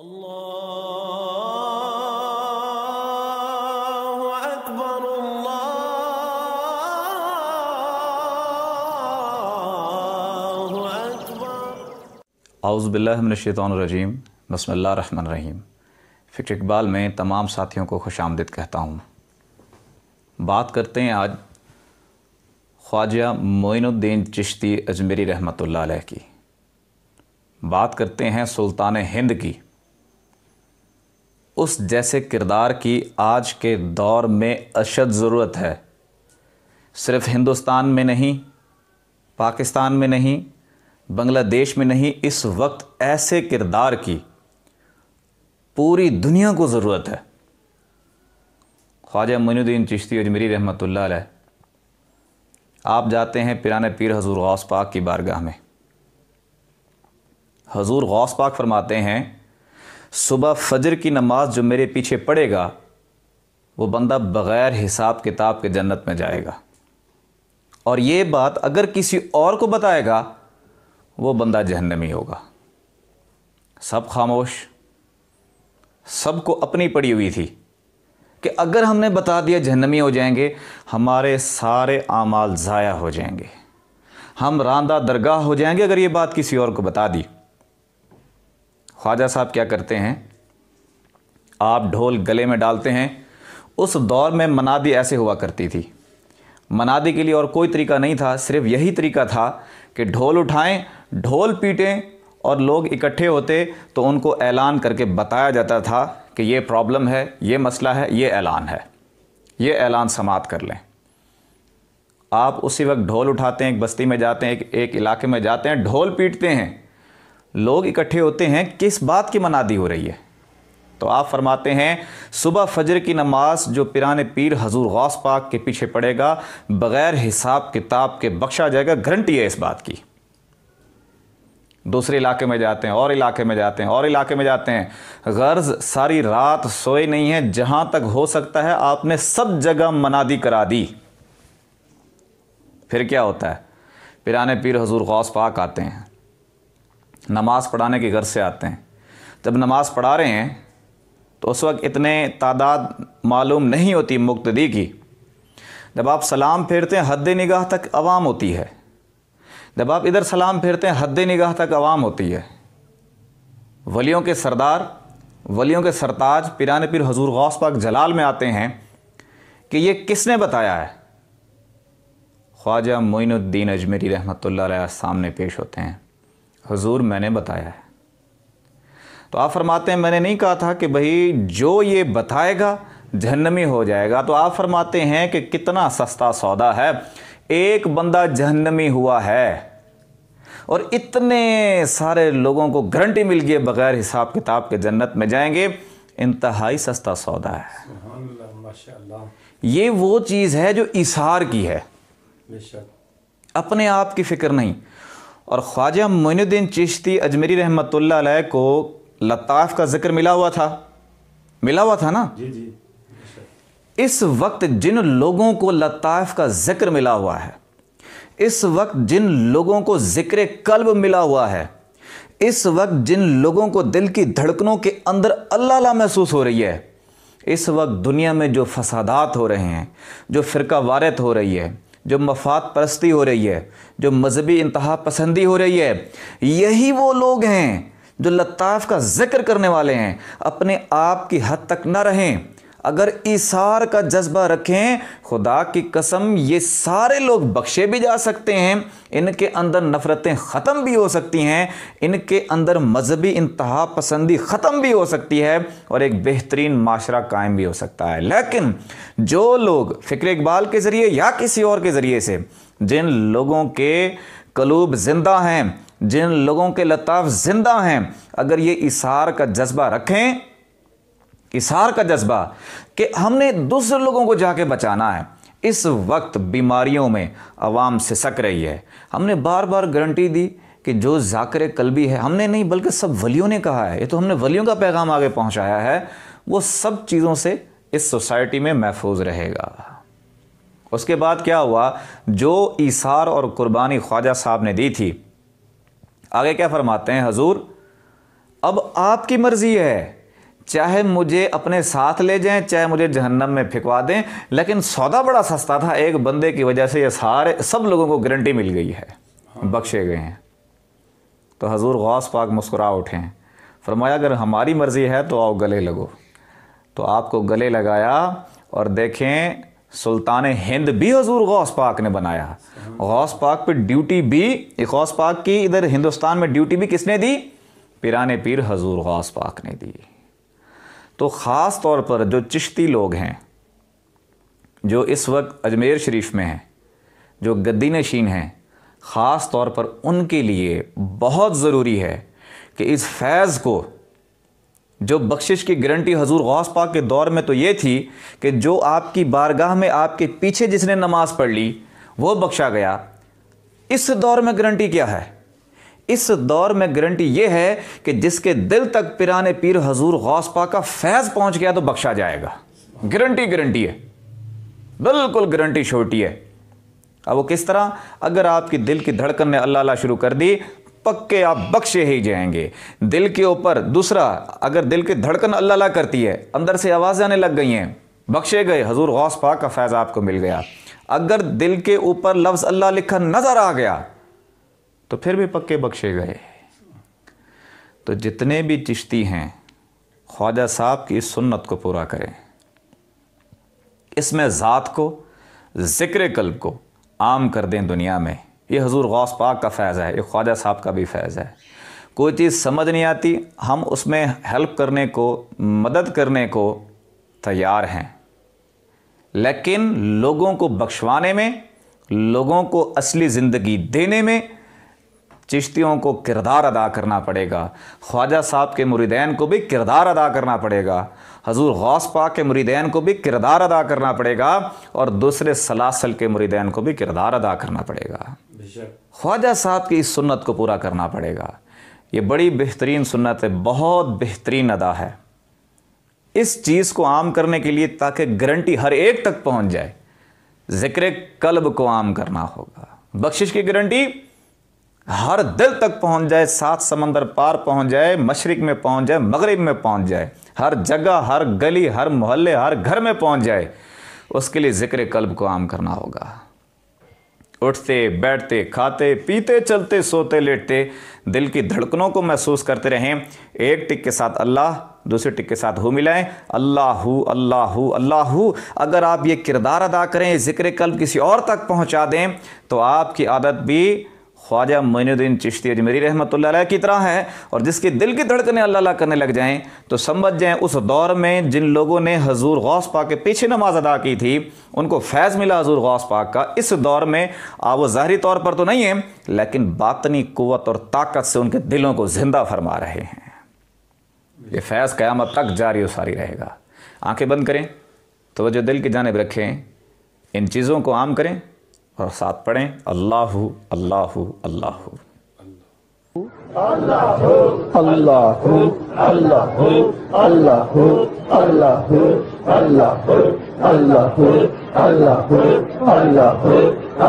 الله أكبر الله أكبر आउज़ फ़िक्र इकबाल में तमाम साथियों को खुश आमदद कहता हूँ बात करते हैं आज ख्वाजा मोइनुद्दीन चिश्ती अजमेरी रहमत की बात करते हैं सुल्तान हिंद की उस जैसे किरदार की आज के दौर में अशद ज़रूरत है सिर्फ हिंदुस्तान में नहीं पाकिस्तान में नहीं बांग्लादेश में नहीं इस वक्त ऐसे किरदार की पूरी दुनिया को ज़रूरत है ख्वाजा मनुद्दीन चिश्ती अजमरी रहमत आप जाते हैं पिराने पीर हजूर गौस पाक की बारगाह में हजूर गौस पाक फरमाते हैं सुबह फजर की नमाज जो मेरे पीछे पड़ेगा वो बंदा बग़ैर हिसाब किताब के जन्नत में जाएगा और ये बात अगर किसी और को बताएगा वो बंदा जहन्नमी होगा सब खामोश सबको अपनी पड़ी हुई थी कि अगर हमने बता दिया जहन्नमी हो जाएंगे हमारे सारे आमाल ज़ाया हो जाएंगे हम रांदा दरगाह हो जाएंगे अगर ये बात किसी और को बता दी ख्वाजा साहब क्या करते हैं आप ढोल गले में डालते हैं उस दौर में मनादी ऐसे हुआ करती थी मनादी के लिए और कोई तरीका नहीं था सिर्फ यही तरीका था कि ढोल उठाएं ढोल पीटें और लोग इकट्ठे होते तो उनको ऐलान करके बताया जाता था कि ये प्रॉब्लम है ये मसला है ये ऐलान है ये ऐलान समाप्त कर लें आप उसी वक्त ढोल उठाते हैं एक बस्ती में जाते हैं एक, एक इलाके में जाते हैं ढोल पीटते हैं लोग इकट्ठे होते हैं किस बात की मनादी हो रही है तो आप फरमाते हैं सुबह फजर की नमाज जो पिराने पीर हजूर गौस पाक के पीछे पड़ेगा बग़ैर हिसाब किताब के बख्शा जाएगा गारंटी है इस बात की दूसरे इलाके में जाते हैं और इलाके में जाते हैं और इलाके में जाते हैं गर्ज सारी रात सोए नहीं है जहां तक हो सकता है आपने सब जगह मनादी करा दी फिर क्या होता है पिराने पीर हजूर गौस पाक आते हैं नमाज़ पढ़ाने के घर से आते हैं जब नमाज़ पढ़ा रहे हैं तो उस वक्त इतने तादाद मालूम नहीं होती मुक्तदी की जब आप सलाम फेरते हैं हद निगाह तक आवाम होती है जब आप इधर सलाम फेरते हैं हद निगाह तक आवाम होती है वलियों के सरदार वलियों के सरताज पिरान पिर हजूर गौस पाक जलाल में आते हैं कि ये किसने बताया है ख्वाजा मोइनुद्दीन अजमेरी रहमत सामने पेश होते हैं हजूर मैंने बताया है तो आप फरमाते हैं मैंने नहीं कहा था कि भाई जो ये बताएगा जहन्नमी हो जाएगा तो आप फरमाते हैं कि कितना सस्ता सौदा है एक बंदा जहन्नमी हुआ है और इतने सारे लोगों को गारंटी मिल गई बगैर हिसाब किताब के जन्नत में जाएंगे इंतहाई सस्ता सौदा है ये वो चीज़ है जो इशार की है अपने आप की फिक्र नहीं और ख्वाजा मोनुद्दीन चिश्ती अजमेरी रहमत को लताफ़ का ज़िक्र मिला हुआ था मिला हुआ था ना जी जी इस वक्त जिन लोगों को लताफ़ का ज़िक्र मिला हुआ है इस वक्त जिन लोगों को ज़िक्र कल्ब मिला हुआ है इस वक्त जिन लोगों को दिल की धड़कनों के अंदर अल्लाह महसूस हो रही है इस वक्त दुनिया में जो फसादात हो रहे हैं जो फ़िरका वारत हो रही है जो मफाद परस्ती हो रही है जो मजहबी इंतहा पसंदी हो रही है यही वो लोग हैं जो लत्ताफ का जिक्र करने वाले हैं अपने आप की हद तक ना रहें अगर इसार का जज्बा रखें खुदा की कसम ये सारे लोग बख्शे भी जा सकते हैं इनके अंदर नफ़रतें ख़त्म भी हो सकती हैं इनके अंदर मजहबी इंतहा पसंदी ख़त्म भी हो सकती है और एक बेहतरीन माशरा कायम भी हो सकता है लेकिन जो लोग फ़िक्र इकबाल के ज़रिए या किसी और के ज़रिए से जिन लोगों के कलूब ज़िंदा हैं जिन लोगों के लताफ़ ज़िंदा हैं अगर ये इसार का जज्बा रखें इशार का जज्बा कि हमने दूसरे लोगों को जाके बचाना है इस वक्त बीमारियों में आवाम सिसक रही है हमने बार बार गारंटी दी कि जो जाकर कलबी है हमने नहीं बल्कि सब वलियों ने कहा है ये तो हमने वलियों का पैगाम आगे पहुंचाया है वो सब चीज़ों से इस सोसाइटी में महफूज रहेगा उसके बाद क्या हुआ जो ईसार और कुर्बानी ख्वाजा साहब ने दी थी आगे क्या फरमाते हैं हजूर अब आपकी मर्ज़ी है चाहे मुझे अपने साथ ले जाएं चाहे मुझे जहन्नम में फिकवा दें लेकिन सौदा बड़ा सस्ता था एक बंदे की वजह से ये सारे सब लोगों को गारंटी मिल गई है हाँ। बख्शे गए हैं तो हजूर गौस पाक मुस्कुरा उठे हैं फरमाया अगर हमारी मर्ज़ी है तो आओ गले लगो तो आपको गले लगाया और देखें सुल्तान हिंद भी हजूर गौस पाक ने बनाया गौस पाक पे ड्यूटी भी गौस पाक की इधर हिंदुस्तान में ड्यूटी भी किसने दी पिराने पीर हजूर गौस पाक ने दी तो ख़ास तौर पर जो चिश्ती लोग हैं जो इस वक्त अजमेर शरीफ में हैं जो गद्दी नशीन हैं ख़ास तौर पर उनके लिए बहुत ज़रूरी है कि इस फैज़ को जो बख्शिश की गारंटी हजूर गौस पाक के दौर में तो ये थी कि जो आपकी बारगाह में आपके पीछे जिसने नमाज़ पढ़ ली वो बख्शा गया इस दौर में गारंटी क्या है इस दौर में गारंटी यह है कि जिसके दिल तक पिराने पीर हजूर गौस पा का फैज पहुंच गया तो बख्शा जाएगा गारंटी गारंटी है बिल्कुल गारंटी छोटी है अब वो किस तरह अगर आपकी दिल की धड़कन ने अल्लाह शुरू कर दी पक्के आप बख्शे ही जाएंगे दिल के ऊपर दूसरा अगर दिल की धड़कन अल्लाह अल्लाह करती है अंदर से आवाज़ आने लग गई हैं बख्शे गए हजूर गौस पाक का फैज़ आपको मिल गया अगर दिल के ऊपर लफ्ज़ अल्लाह लिखा नज़र आ गया तो फिर भी पक्के बख्शे गए तो जितने भी चिश्ती हैं ख्वाजा साहब की इस सुन्नत को पूरा करें इसमें ज़ात को ज़िक्र कल्ब को आम कर दें दुनिया में ये हजूर गौस पाक का फैज़ है ये ख्वाजा साहब का भी फैज़ है कोई चीज़ समझ नहीं आती हम उसमें हेल्प करने को मदद करने को तैयार हैं लेकिन लोगों को बख्शवाने में लोगों को असली ज़िंदगी देने में चिश्तियों को किरदार अदा करना पड़ेगा ख्वाजा साहब के मुरीदैन को भी किरदार अदा करना पड़ेगा हजूर गौस पाक के मुरीदैन को भी किरदार अदा करना पड़ेगा और दूसरे सलासल के मुरीदैन को भी किरदार अदा करना पड़ेगा ख्वाजा साहब की इस सुन्नत को पूरा करना पड़ेगा ये बड़ी बेहतरीन सुन्नत है बहुत बेहतरीन अदा है इस चीज़ को आम करने के लिए ताकि गारंटी हर एक तक पहुँच जाए जिक्र कल्ब को आम करना होगा बख्शिश की गारंटी हर दिल तक पहुंच जाए सात समंदर पार पहुंच जाए मशरक में पहुंच जाए मगरब में पहुंच जाए हर जगह हर गली हर मोहल्ले हर घर में पहुंच जाए उसके लिए ज़िक्र कल्ब को आम करना होगा उठते बैठते खाते पीते चलते सोते लेटते दिल की धड़कनों को महसूस करते रहें एक टिक के साथ अल्लाह दूसरे टिक के साथ हो मिलाएं अल्लाह अल्लाह अल्लाह अगर आप ये किरदार अदा करें जिक्र कल्ब किसी और तक पहुंचा दें तो आपकी आदत भी ख्वाजा मोनुद्दीन चिश्ती अजमेरी रहमत की तरह है और जिसके दिल की धड़कने अल्लाह करने लग जाएं तो समझ जाएं उस दौर में जिन लोगों ने हजूर गौस पाक के पीछे नमाज अदा की थी उनको फैज़ मिला हजूर गौस पाक का इस दौर में आप वो ज़ाहरी तौर पर तो नहीं है लेकिन बातनी क़वत और ताकत से उनके दिलों को ज़िंदा फरमा रहे हैं ये फैज़ क़्यामत तक जारी उसारी रहेगा आंखें बंद करें तो वह जो दिल की जानब रखें इन चीज़ों को आम करें और साथ पढ़ें अल्लाह अल्लाह अल्लाह अल्लाह अल्लाह अल्लाह अल्लाह अल्लाह अल्लाह अल्लाह अल्लाह अल्लाह